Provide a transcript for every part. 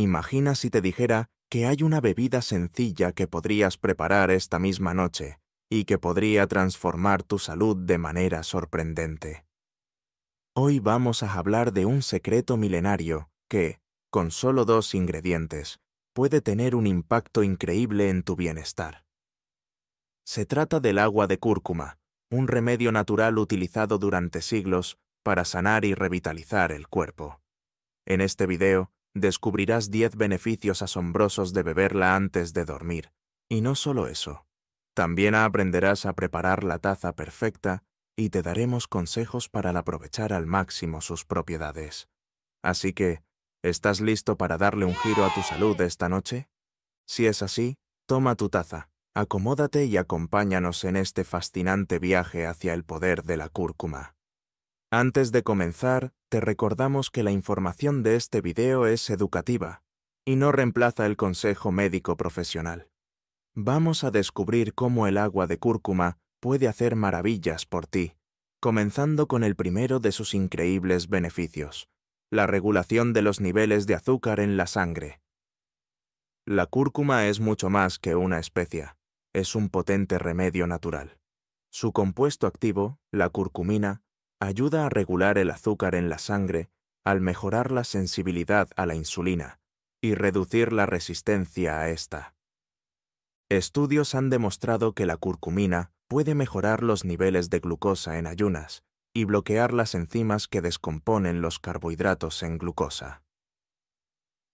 Imagina si te dijera que hay una bebida sencilla que podrías preparar esta misma noche y que podría transformar tu salud de manera sorprendente. Hoy vamos a hablar de un secreto milenario que, con solo dos ingredientes, puede tener un impacto increíble en tu bienestar. Se trata del agua de cúrcuma, un remedio natural utilizado durante siglos para sanar y revitalizar el cuerpo. En este video, descubrirás diez beneficios asombrosos de beberla antes de dormir. Y no solo eso, también aprenderás a preparar la taza perfecta y te daremos consejos para aprovechar al máximo sus propiedades. Así que, ¿estás listo para darle un giro a tu salud esta noche? Si es así, toma tu taza, acomódate y acompáñanos en este fascinante viaje hacia el poder de la cúrcuma. Antes de comenzar, te recordamos que la información de este video es educativa y no reemplaza el consejo médico profesional. Vamos a descubrir cómo el agua de cúrcuma puede hacer maravillas por ti, comenzando con el primero de sus increíbles beneficios, la regulación de los niveles de azúcar en la sangre. La cúrcuma es mucho más que una especia, es un potente remedio natural. Su compuesto activo, la curcumina, ayuda a regular el azúcar en la sangre al mejorar la sensibilidad a la insulina y reducir la resistencia a esta. Estudios han demostrado que la curcumina puede mejorar los niveles de glucosa en ayunas y bloquear las enzimas que descomponen los carbohidratos en glucosa.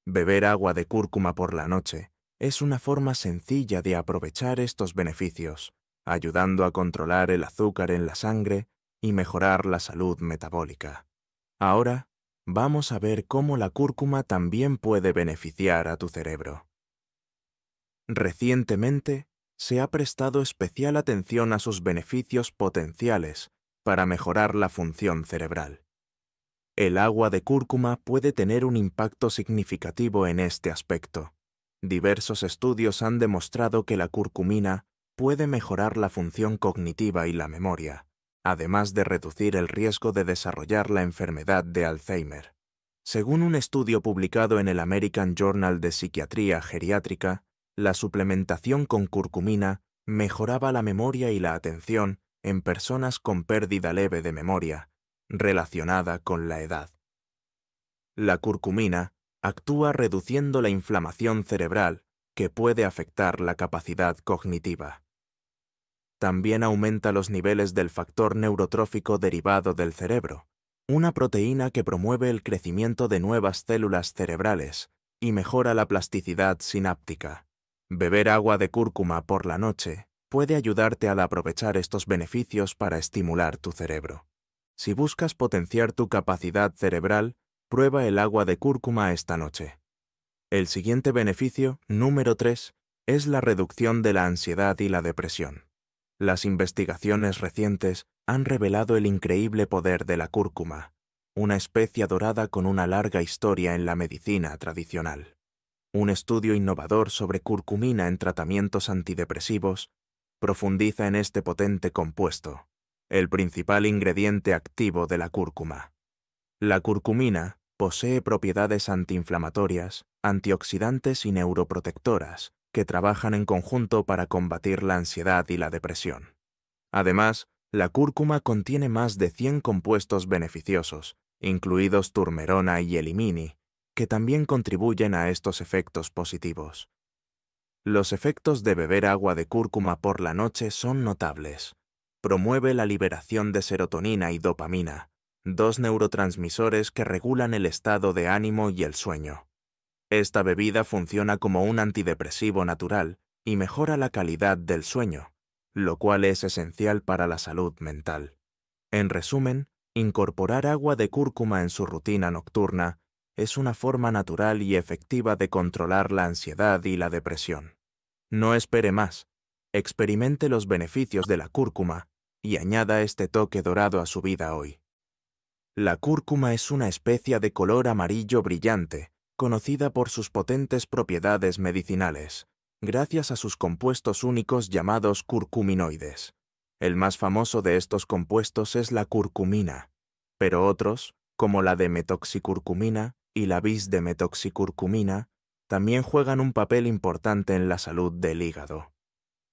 Beber agua de cúrcuma por la noche es una forma sencilla de aprovechar estos beneficios, ayudando a controlar el azúcar en la sangre y mejorar la salud metabólica. Ahora, vamos a ver cómo la cúrcuma también puede beneficiar a tu cerebro. Recientemente, se ha prestado especial atención a sus beneficios potenciales para mejorar la función cerebral. El agua de cúrcuma puede tener un impacto significativo en este aspecto. Diversos estudios han demostrado que la curcumina puede mejorar la función cognitiva y la memoria, además de reducir el riesgo de desarrollar la enfermedad de Alzheimer. Según un estudio publicado en el American Journal de Psiquiatría Geriátrica, la suplementación con curcumina mejoraba la memoria y la atención en personas con pérdida leve de memoria, relacionada con la edad. La curcumina actúa reduciendo la inflamación cerebral que puede afectar la capacidad cognitiva. También aumenta los niveles del factor neurotrófico derivado del cerebro, una proteína que promueve el crecimiento de nuevas células cerebrales y mejora la plasticidad sináptica. Beber agua de cúrcuma por la noche puede ayudarte al aprovechar estos beneficios para estimular tu cerebro. Si buscas potenciar tu capacidad cerebral, prueba el agua de cúrcuma esta noche. El siguiente beneficio, número 3, es la reducción de la ansiedad y la depresión. Las investigaciones recientes han revelado el increíble poder de la cúrcuma, una especie dorada con una larga historia en la medicina tradicional. Un estudio innovador sobre curcumina en tratamientos antidepresivos profundiza en este potente compuesto, el principal ingrediente activo de la cúrcuma. La curcumina posee propiedades antiinflamatorias, antioxidantes y neuroprotectoras, que trabajan en conjunto para combatir la ansiedad y la depresión. Además, la cúrcuma contiene más de 100 compuestos beneficiosos, incluidos turmerona y elimini, que también contribuyen a estos efectos positivos. Los efectos de beber agua de cúrcuma por la noche son notables. Promueve la liberación de serotonina y dopamina, dos neurotransmisores que regulan el estado de ánimo y el sueño. Esta bebida funciona como un antidepresivo natural y mejora la calidad del sueño, lo cual es esencial para la salud mental. En resumen, incorporar agua de cúrcuma en su rutina nocturna es una forma natural y efectiva de controlar la ansiedad y la depresión. No espere más, experimente los beneficios de la cúrcuma y añada este toque dorado a su vida hoy. La cúrcuma es una especie de color amarillo brillante, conocida por sus potentes propiedades medicinales, gracias a sus compuestos únicos llamados curcuminoides. El más famoso de estos compuestos es la curcumina, pero otros, como la de y la bisdemetoxicurcumina, también juegan un papel importante en la salud del hígado.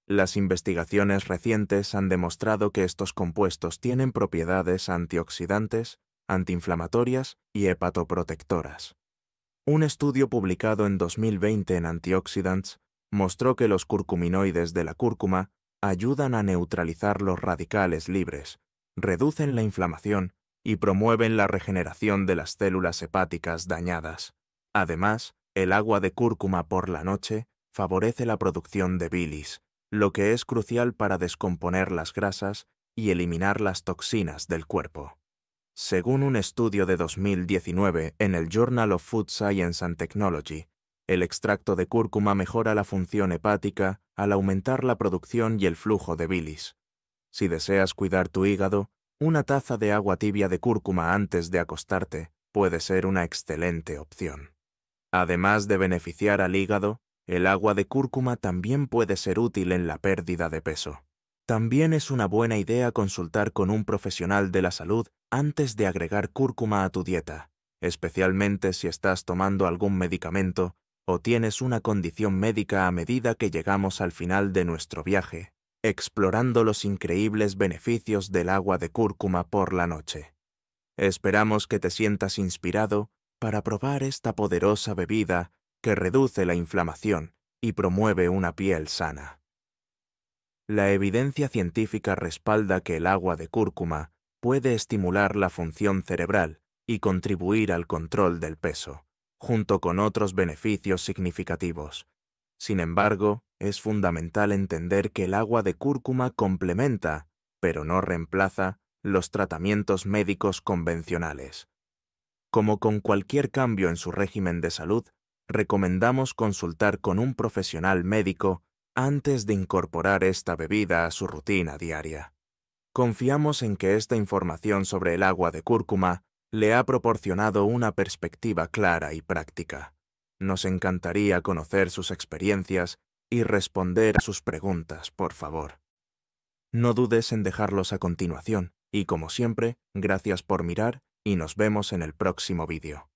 Las investigaciones recientes han demostrado que estos compuestos tienen propiedades antioxidantes, antiinflamatorias y hepatoprotectoras. Un estudio publicado en 2020 en Antioxidants mostró que los curcuminoides de la cúrcuma ayudan a neutralizar los radicales libres, reducen la inflamación y promueven la regeneración de las células hepáticas dañadas. Además, el agua de cúrcuma por la noche favorece la producción de bilis, lo que es crucial para descomponer las grasas y eliminar las toxinas del cuerpo. Según un estudio de 2019 en el Journal of Food Science and Technology, el extracto de cúrcuma mejora la función hepática al aumentar la producción y el flujo de bilis. Si deseas cuidar tu hígado, una taza de agua tibia de cúrcuma antes de acostarte puede ser una excelente opción. Además de beneficiar al hígado, el agua de cúrcuma también puede ser útil en la pérdida de peso. También es una buena idea consultar con un profesional de la salud antes de agregar cúrcuma a tu dieta, especialmente si estás tomando algún medicamento o tienes una condición médica a medida que llegamos al final de nuestro viaje, explorando los increíbles beneficios del agua de cúrcuma por la noche. Esperamos que te sientas inspirado para probar esta poderosa bebida que reduce la inflamación y promueve una piel sana. La evidencia científica respalda que el agua de cúrcuma puede estimular la función cerebral y contribuir al control del peso, junto con otros beneficios significativos. Sin embargo, es fundamental entender que el agua de cúrcuma complementa, pero no reemplaza, los tratamientos médicos convencionales. Como con cualquier cambio en su régimen de salud, recomendamos consultar con un profesional médico antes de incorporar esta bebida a su rutina diaria. Confiamos en que esta información sobre el agua de cúrcuma le ha proporcionado una perspectiva clara y práctica. Nos encantaría conocer sus experiencias y responder a sus preguntas, por favor. No dudes en dejarlos a continuación, y como siempre, gracias por mirar y nos vemos en el próximo vídeo.